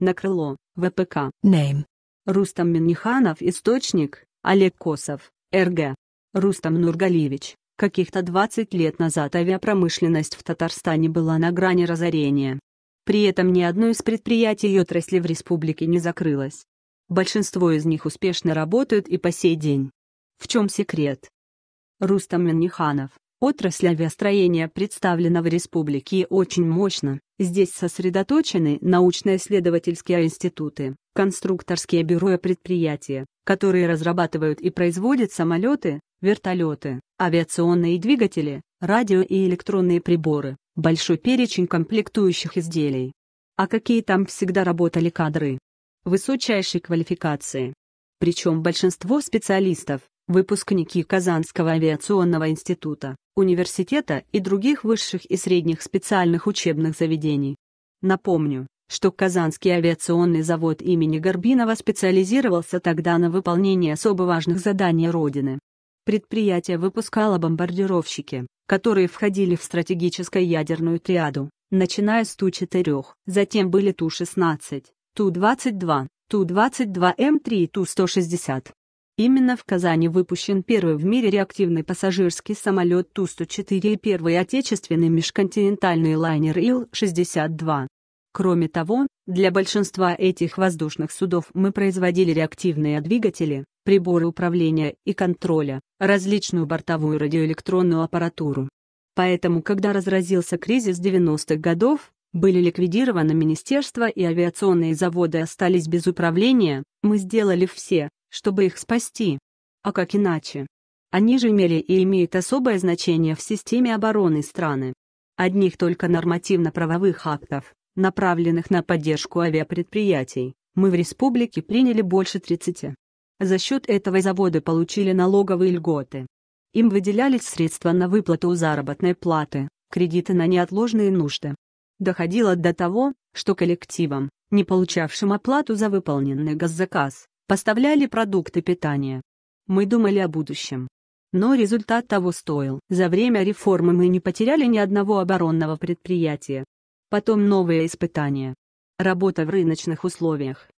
на крыло, ВПК. Name. Рустам Миниханов Источник, Олег Косов, РГ. Рустам Нургалевич. Каких-то 20 лет назад авиапромышленность в Татарстане была на грани разорения. При этом ни одно из предприятий и отрасли в республике не закрылось. Большинство из них успешно работают и по сей день. В чем секрет? Рустам Миниханов, Отрасль авиастроения представлена в республике очень мощно. Здесь сосредоточены научно-исследовательские институты, конструкторские бюро и предприятия, которые разрабатывают и производят самолеты, вертолеты, авиационные двигатели, радио и электронные приборы, большой перечень комплектующих изделий. А какие там всегда работали кадры? Высочайшей квалификации. Причем большинство специалистов – выпускники Казанского авиационного института, университета и других высших и средних специальных учебных заведений. Напомню, что Казанский авиационный завод имени Горбинова специализировался тогда на выполнении особо важных заданий Родины. Предприятие выпускало бомбардировщики, которые входили в стратегическую ядерную триаду, начиная с Ту-4, затем были Ту-16, Ту-22, Ту-22М3 и Ту-160. Именно в Казани выпущен первый в мире реактивный пассажирский самолет Ту-104 и первый отечественный межконтинентальный лайнер Ил-62. Кроме того, для большинства этих воздушных судов мы производили реактивные двигатели, приборы управления и контроля, различную бортовую радиоэлектронную аппаратуру. Поэтому, когда разразился кризис 90-х годов, были ликвидированы министерства и авиационные заводы остались без управления, мы сделали все, чтобы их спасти. А как иначе? Они же имели и имеют особое значение в системе обороны страны. Одних только нормативно-правовых актов, направленных на поддержку авиапредприятий, мы в республике приняли больше 30. За счет этого заводы получили налоговые льготы. Им выделялись средства на выплату заработной платы, кредиты на неотложные нужды, доходило до того, что коллективам, не получавшим оплату за выполненный газзаказ, поставляли продукты питания. Мы думали о будущем. Но результат того стоил. За время реформы мы не потеряли ни одного оборонного предприятия. Потом новые испытания. Работа в рыночных условиях.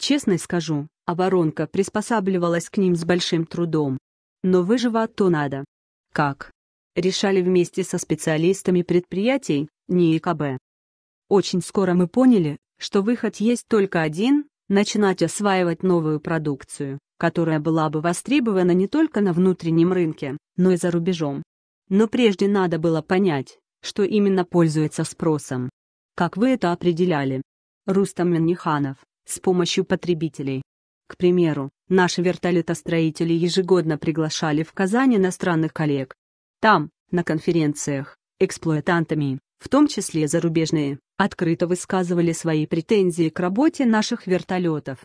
Честно скажу, оборонка приспосабливалась к ним с большим трудом. Но выживать то надо. Как? Решали вместе со специалистами предприятий, НИИКБ. Очень скоро мы поняли, что выход есть только один – начинать осваивать новую продукцию, которая была бы востребована не только на внутреннем рынке, но и за рубежом. Но прежде надо было понять, что именно пользуется спросом. Как вы это определяли? Рустам Миниханов, с помощью потребителей. К примеру, наши вертолетостроители ежегодно приглашали в Казань иностранных коллег. Там, на конференциях, эксплуатантами в том числе зарубежные, открыто высказывали свои претензии к работе наших вертолетов.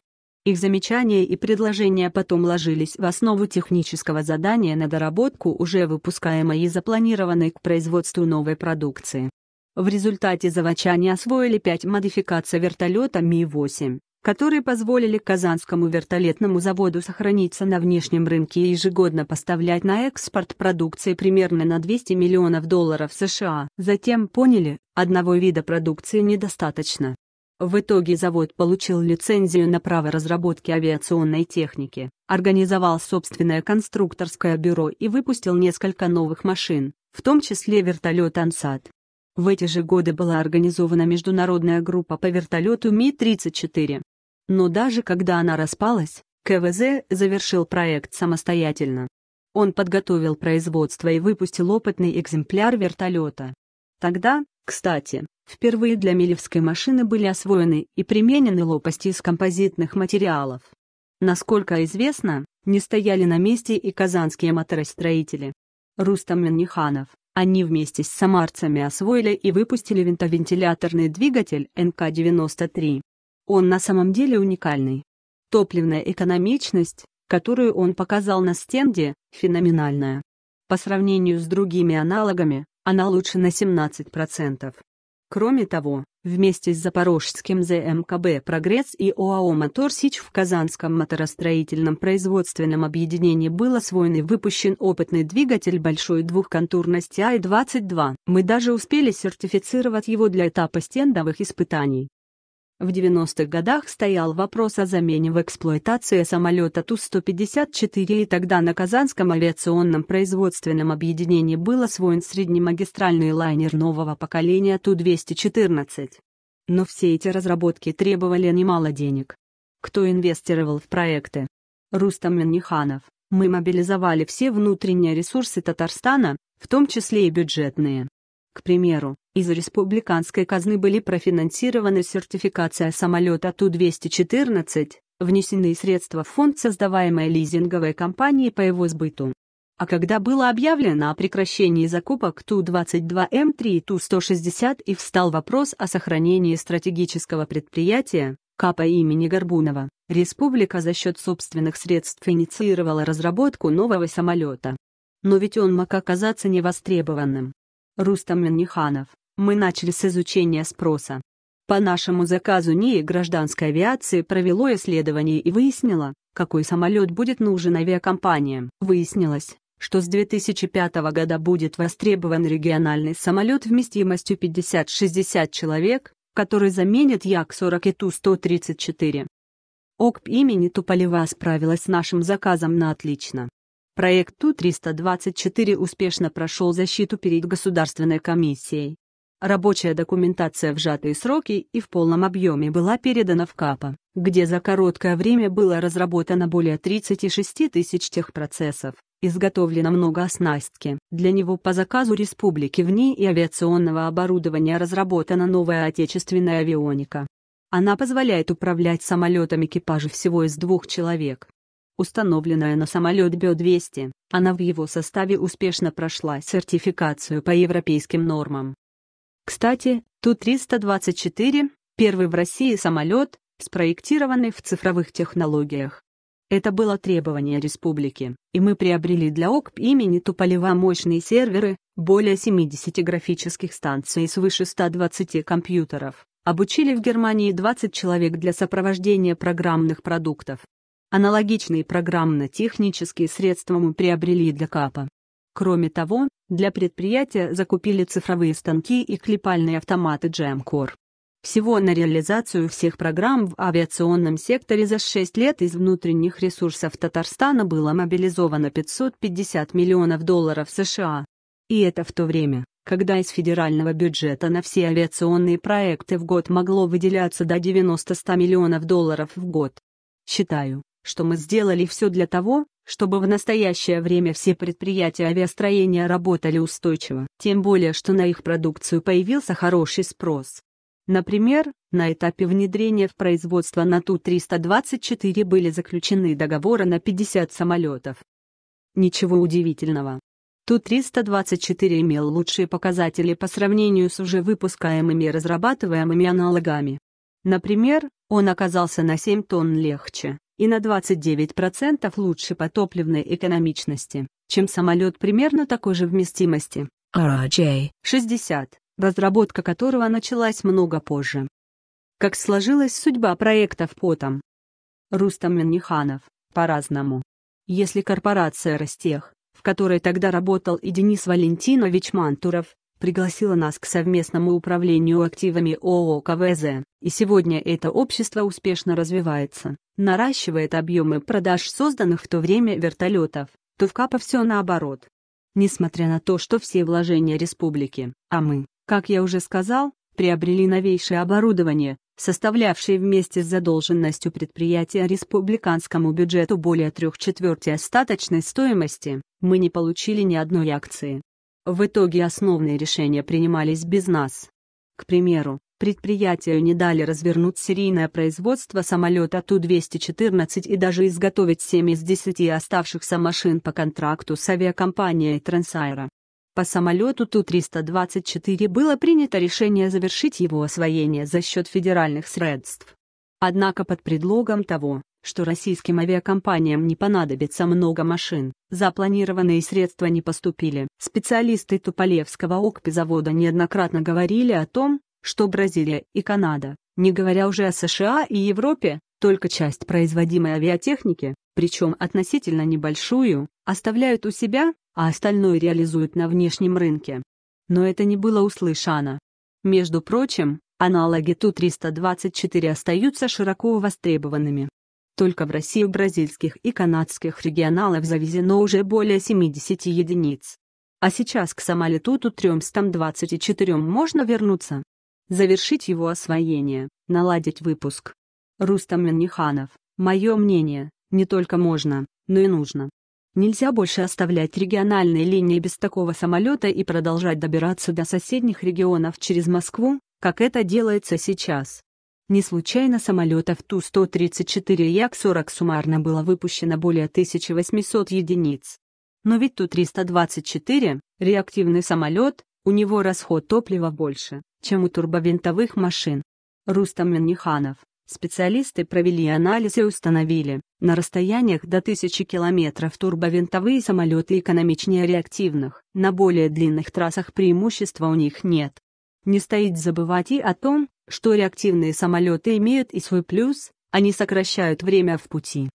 Их замечания и предложения потом ложились в основу технического задания на доработку уже выпускаемой и запланированной к производству новой продукции. В результате заводчане освоили пять модификаций вертолета Ми-8, которые позволили Казанскому вертолетному заводу сохраниться на внешнем рынке и ежегодно поставлять на экспорт продукции примерно на 200 миллионов долларов США. Затем поняли, одного вида продукции недостаточно. В итоге завод получил лицензию на право разработки авиационной техники, организовал собственное конструкторское бюро и выпустил несколько новых машин, в том числе вертолет «Ансат». В эти же годы была организована международная группа по вертолету Ми-34. Но даже когда она распалась, КВЗ завершил проект самостоятельно. Он подготовил производство и выпустил опытный экземпляр вертолета. Тогда, кстати, впервые для милевской машины были освоены и применены лопасти из композитных материалов. Насколько известно, не стояли на месте и казанские моторостроители. Рустам Минниханов, они вместе с самарцами освоили и выпустили винтовентиляторный двигатель НК-93. Он на самом деле уникальный. Топливная экономичность, которую он показал на стенде, феноменальная. По сравнению с другими аналогами, она лучше на 17%. Кроме того, вместе с запорожским ЗМКБ «Прогресс» и ОАО «Моторсич» в Казанском моторостроительном производственном объединении был освоен и выпущен опытный двигатель большой двухконтурности Ай-22. Мы даже успели сертифицировать его для этапа стендовых испытаний. В 90-х годах стоял вопрос о замене в эксплуатации самолета Ту-154 и тогда на Казанском авиационном производственном объединении был освоен среднемагистральный лайнер нового поколения Ту-214. Но все эти разработки требовали немало денег. Кто инвестировал в проекты? Рустам Миниханов. Мы мобилизовали все внутренние ресурсы Татарстана, в том числе и бюджетные. К примеру, из республиканской казны были профинансированы сертификация самолета Ту-214, внесены средства в фонд, создаваемый лизинговой компанией по его сбыту. А когда было объявлено о прекращении закупок Ту-22М3 эм и Ту-160 и встал вопрос о сохранении стратегического предприятия, КАПа имени Горбунова, республика за счет собственных средств инициировала разработку нового самолета. Но ведь он мог оказаться невостребованным. Рустам Минниханов, мы начали с изучения спроса. По нашему заказу НИИ гражданской авиации провело исследование и выяснило, какой самолет будет нужен авиакомпаниям. Выяснилось, что с 2005 года будет востребован региональный самолет вместимостью 50-60 человек, который заменит Як-40 и Ту-134. ОКП имени Туполева справилась с нашим заказом на отлично. Проект Ту-324 успешно прошел защиту перед Государственной комиссией. Рабочая документация в сжатые сроки и в полном объеме была передана в КАПа, где за короткое время было разработано более 36 тысяч техпроцессов, изготовлено много оснастки. Для него по заказу Республики вне и авиационного оборудования разработана новая отечественная авионика. Она позволяет управлять самолетом экипажа всего из двух человек установленная на самолет Б-200, она в его составе успешно прошла сертификацию по европейским нормам. Кстати, Ту-324 – первый в России самолет, спроектированный в цифровых технологиях. Это было требование республики, и мы приобрели для ОКП имени Туполева мощные серверы, более 70 графических станций и свыше 120 компьютеров. Обучили в Германии 20 человек для сопровождения программных продуктов. Аналогичные программно-технические средства мы приобрели для КАПа. Кроме того, для предприятия закупили цифровые станки и клепальные автоматы Джемкор. Всего на реализацию всех программ в авиационном секторе за 6 лет из внутренних ресурсов Татарстана было мобилизовано 550 миллионов долларов США. И это в то время, когда из федерального бюджета на все авиационные проекты в год могло выделяться до 90-100 миллионов долларов в год. Считаю, что мы сделали все для того, чтобы в настоящее время все предприятия авиастроения работали устойчиво, тем более, что на их продукцию появился хороший спрос. Например, на этапе внедрения в производство на Ту-324 были заключены договоры на 50 самолетов. Ничего удивительного. Ту-324 имел лучшие показатели по сравнению с уже выпускаемыми и разрабатываемыми аналогами. Например, он оказался на 7 тонн легче, и на 29% лучше по топливной экономичности, чем самолет примерно такой же вместимости RJ-60, разработка которого началась много позже. Как сложилась судьба проектов потом? Рустам Миниханов, по-разному. Если корпорация Ростех, в которой тогда работал и Денис Валентинович Мантуров, пригласило нас к совместному управлению активами ООО КВЗ, и сегодня это общество успешно развивается, наращивает объемы продаж созданных в то время вертолетов, то в КАПа все наоборот. Несмотря на то, что все вложения республики, а мы, как я уже сказал, приобрели новейшее оборудование, составлявшие вместе с задолженностью предприятия республиканскому бюджету более трех четверти остаточной стоимости, мы не получили ни одной акции. В итоге основные решения принимались без нас. К примеру, предприятию не дали развернуть серийное производство самолета Ту-214 и даже изготовить 7 из 10 оставшихся машин по контракту с авиакомпанией Трансайра. По самолету Ту-324 было принято решение завершить его освоение за счет федеральных средств. Однако под предлогом того, что российским авиакомпаниям не понадобится много машин. Запланированные средства не поступили. Специалисты Туполевского ОКПИ-завода неоднократно говорили о том, что Бразилия и Канада, не говоря уже о США и Европе, только часть производимой авиатехники, причем относительно небольшую, оставляют у себя, а остальное реализуют на внешнем рынке. Но это не было услышано. Между прочим, аналоги Ту-324 остаются широко востребованными. Только в Россию бразильских и канадских регионалов завезено уже более 70 единиц. А сейчас к самолету 324 можно вернуться. Завершить его освоение, наладить выпуск. Рустам Миниханов, мое мнение, не только можно, но и нужно. Нельзя больше оставлять региональные линии без такого самолета и продолжать добираться до соседних регионов через Москву, как это делается сейчас. Не случайно самолетов Ту-134 и Як-40 суммарно было выпущено более 1800 единиц. Но ведь Ту-324, реактивный самолет, у него расход топлива больше, чем у турбовинтовых машин. Рустам Миниханов. Специалисты провели анализ и установили, на расстояниях до 1000 километров турбовинтовые самолеты экономичнее реактивных, на более длинных трассах преимущества у них нет. Не стоит забывать и о том, что реактивные самолеты имеют и свой плюс, они сокращают время в пути.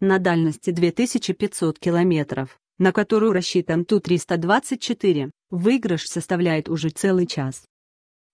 На дальности 2500 километров, на которую рассчитан Ту-324, выигрыш составляет уже целый час.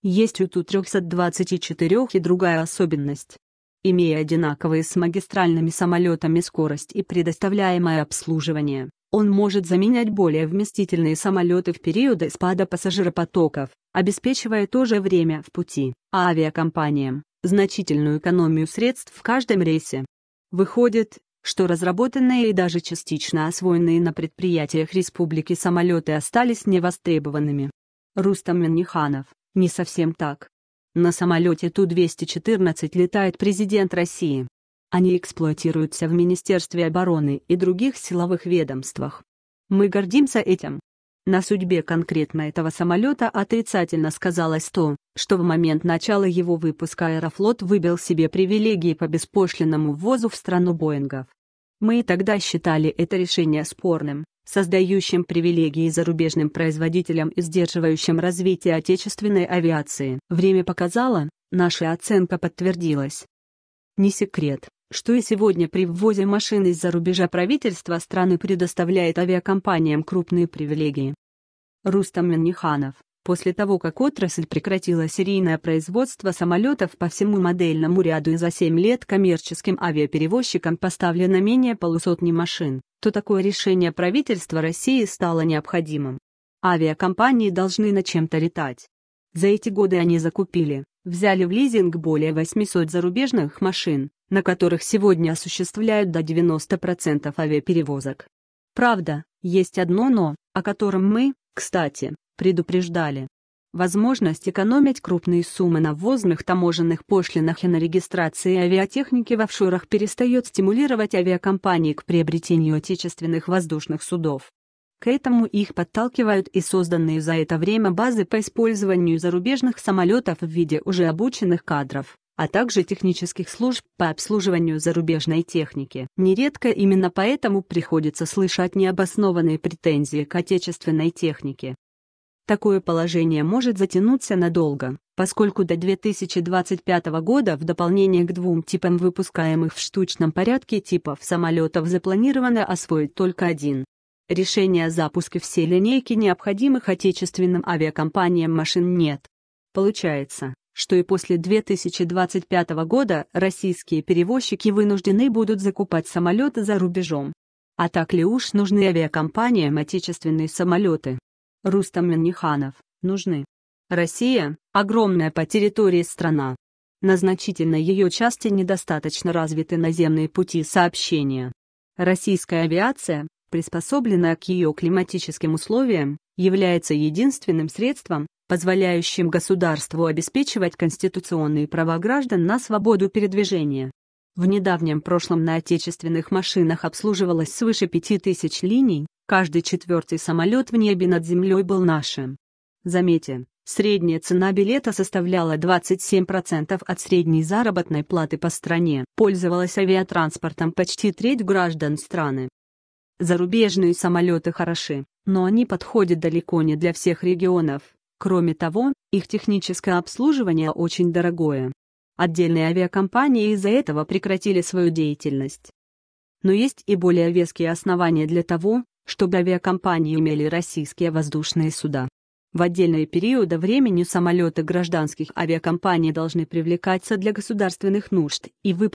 Есть у Ту-324 и другая особенность. Имея одинаковые с магистральными самолетами скорость и предоставляемое обслуживание, он может заменять более вместительные самолеты в периоды спада пассажиропотоков, обеспечивая то же время в пути, а авиакомпаниям – значительную экономию средств в каждом рейсе. Выходит, что разработанные и даже частично освоенные на предприятиях республики самолеты остались невостребованными. Рустам Миниханов, не совсем так. На самолете Ту-214 летает президент России. Они эксплуатируются в Министерстве обороны и других силовых ведомствах. Мы гордимся этим. На судьбе конкретно этого самолета отрицательно сказалось то, что в момент начала его выпуска Аэрофлот выбил себе привилегии по беспошлинному ввозу в страну Боингов. Мы и тогда считали это решение спорным, создающим привилегии зарубежным производителям и сдерживающим развитие отечественной авиации. Время показало, наша оценка подтвердилась. Не секрет, что и сегодня при ввозе машин из-за рубежа правительство страны предоставляет авиакомпаниям крупные привилегии. Рустам Миниханов после того, как отрасль прекратила серийное производство самолетов по всему модельному ряду и за 7 лет коммерческим авиаперевозчикам поставлено менее полусотни машин, то такое решение правительства России стало необходимым. Авиакомпании должны на чем-то летать. За эти годы они закупили, взяли в лизинг более 800 зарубежных машин, на которых сегодня осуществляют до 90% авиаперевозок. Правда, есть одно «но», о котором мы, кстати, предупреждали. Возможность экономить крупные суммы на ввозных таможенных пошлинах и на регистрации авиатехники в офшорах перестает стимулировать авиакомпании к приобретению отечественных воздушных судов. К этому их подталкивают и созданные за это время базы по использованию зарубежных самолетов в виде уже обученных кадров а также технических служб по обслуживанию зарубежной техники. Нередко именно поэтому приходится слышать необоснованные претензии к отечественной технике. Такое положение может затянуться надолго, поскольку до 2025 года в дополнение к двум типам выпускаемых в штучном порядке типов самолетов запланировано освоить только один. Решения о запуске всей линейки необходимых отечественным авиакомпаниям машин нет. Получается, что и после 2025 года российские перевозчики вынуждены будут закупать самолеты за рубежом. А так ли уж нужны авиакомпаниям отечественные самолеты? Рустам Минниханов, нужны. Россия – огромная по территории страна. На значительной ее части недостаточно развиты наземные пути сообщения. Российская авиация, приспособленная к ее климатическим условиям, является единственным средством, позволяющим государству обеспечивать конституционные права граждан на свободу передвижения. В недавнем прошлом на отечественных машинах обслуживалось свыше 5000 линий, каждый четвертый самолет в небе над землей был нашим. Заметьте, средняя цена билета составляла 27% от средней заработной платы по стране. Пользовалась авиатранспортом почти треть граждан страны. Зарубежные самолеты хороши, но они подходят далеко не для всех регионов. Кроме того, их техническое обслуживание очень дорогое. Отдельные авиакомпании из-за этого прекратили свою деятельность. Но есть и более веские основания для того, чтобы авиакомпании имели российские воздушные суда. В отдельные периоды времени самолеты гражданских авиакомпаний должны привлекаться для государственных нужд и выполнять